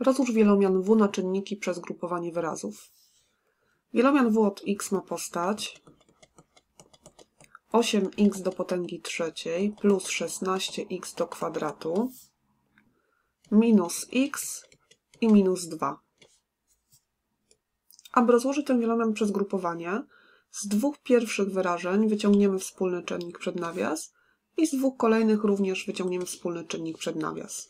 Rozłóż wielomian W na czynniki przez grupowanie wyrazów. Wielomian W od x ma postać 8x do potęgi trzeciej plus 16x do kwadratu minus x i minus 2. Aby rozłożyć ten wielomian przez grupowanie, z dwóch pierwszych wyrażeń wyciągniemy wspólny czynnik przed nawias i z dwóch kolejnych również wyciągniemy wspólny czynnik przed nawias.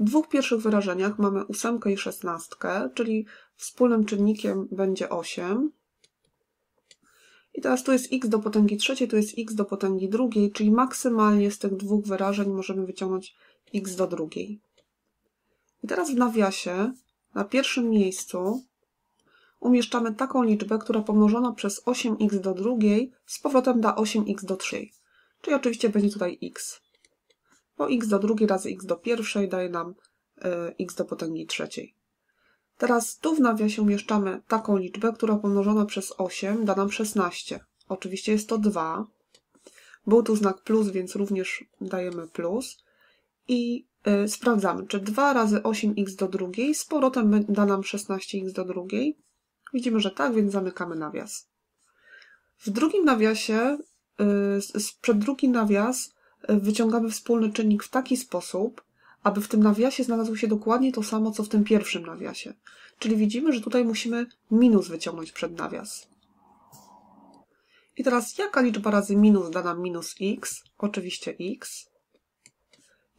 W dwóch pierwszych wyrażeniach mamy ósemkę i szesnastkę, czyli wspólnym czynnikiem będzie 8. I teraz tu jest x do potęgi trzeciej, tu jest x do potęgi drugiej, czyli maksymalnie z tych dwóch wyrażeń możemy wyciągnąć x do drugiej. I teraz w nawiasie na pierwszym miejscu umieszczamy taką liczbę, która pomnożona przez 8x do drugiej z powrotem da 8x do 3. Czyli oczywiście będzie tutaj x bo x do drugiej razy x do pierwszej daje nam e, x do potęgi trzeciej. Teraz tu w nawiasie umieszczamy taką liczbę, która pomnożona przez 8 da nam 16. Oczywiście jest to 2. Był tu znak plus, więc również dajemy plus. I y, sprawdzamy, czy 2 razy 8x do drugiej z powrotem da nam 16x do drugiej. Widzimy, że tak, więc zamykamy nawias. W drugim nawiasie, y, przed drugi nawias wyciągamy wspólny czynnik w taki sposób, aby w tym nawiasie znalazło się dokładnie to samo, co w tym pierwszym nawiasie. Czyli widzimy, że tutaj musimy minus wyciągnąć przed nawias. I teraz jaka liczba razy minus da nam minus x? Oczywiście x.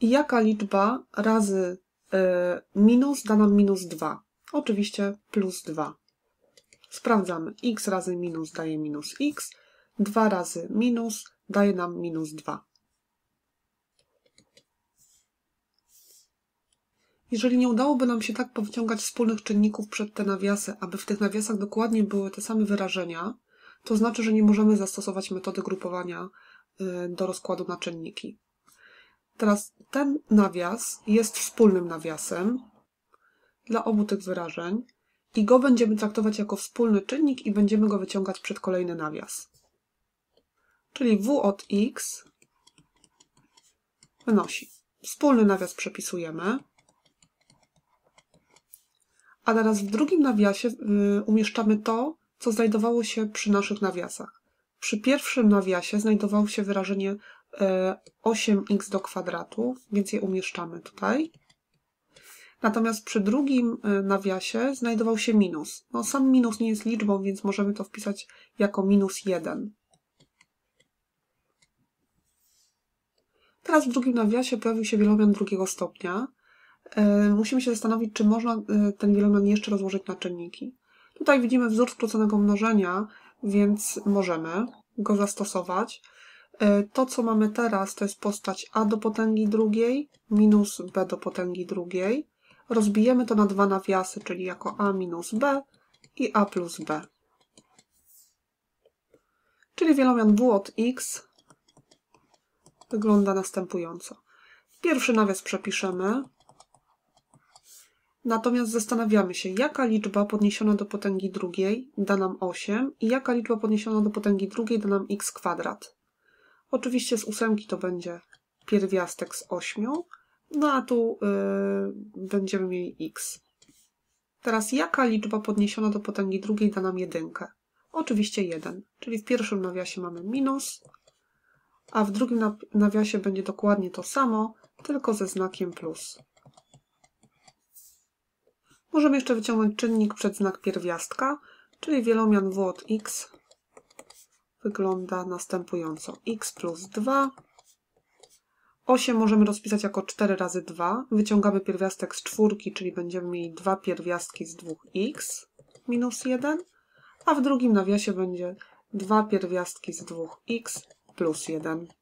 I jaka liczba razy y, minus da nam minus 2? Oczywiście plus 2. Sprawdzamy. x razy minus daje minus x, 2 razy minus daje nam minus 2. Jeżeli nie udałoby nam się tak powyciągać wspólnych czynników przed te nawiasy, aby w tych nawiasach dokładnie były te same wyrażenia, to znaczy, że nie możemy zastosować metody grupowania y, do rozkładu na czynniki. Teraz ten nawias jest wspólnym nawiasem dla obu tych wyrażeń i go będziemy traktować jako wspólny czynnik i będziemy go wyciągać przed kolejny nawias. Czyli w od x wynosi. Wspólny nawias przepisujemy a teraz w drugim nawiasie y, umieszczamy to, co znajdowało się przy naszych nawiasach. Przy pierwszym nawiasie znajdowało się wyrażenie 8x e, do kwadratu, więc je umieszczamy tutaj. Natomiast przy drugim e, nawiasie znajdował się minus. No, sam minus nie jest liczbą, więc możemy to wpisać jako minus 1. Teraz w drugim nawiasie pojawił się wielomian drugiego stopnia. E, musimy się zastanowić, czy można e, ten wielomian jeszcze rozłożyć na czynniki. Tutaj widzimy wzór skróconego mnożenia, więc możemy go zastosować. E, to, co mamy teraz, to jest postać a do potęgi drugiej minus b do potęgi drugiej. Rozbijemy to na dwa nawiasy, czyli jako a minus b i a plus b. Czyli wielomian w od x wygląda następująco. Pierwszy nawias przepiszemy, Natomiast zastanawiamy się, jaka liczba podniesiona do potęgi drugiej da nam 8 i jaka liczba podniesiona do potęgi drugiej da nam x kwadrat. Oczywiście z ósemki to będzie pierwiastek z 8, no a tu yy, będziemy mieli x. Teraz jaka liczba podniesiona do potęgi drugiej da nam jedynkę? Oczywiście 1, czyli w pierwszym nawiasie mamy minus, a w drugim nawiasie będzie dokładnie to samo, tylko ze znakiem plus. Możemy jeszcze wyciągnąć czynnik przed znak pierwiastka, czyli wielomian w od x wygląda następująco. x plus 2. 8 możemy rozpisać jako 4 razy 2. Wyciągamy pierwiastek z czwórki, czyli będziemy mieli dwa pierwiastki z 2x minus 1, a w drugim nawiasie będzie dwa pierwiastki z 2x plus 1.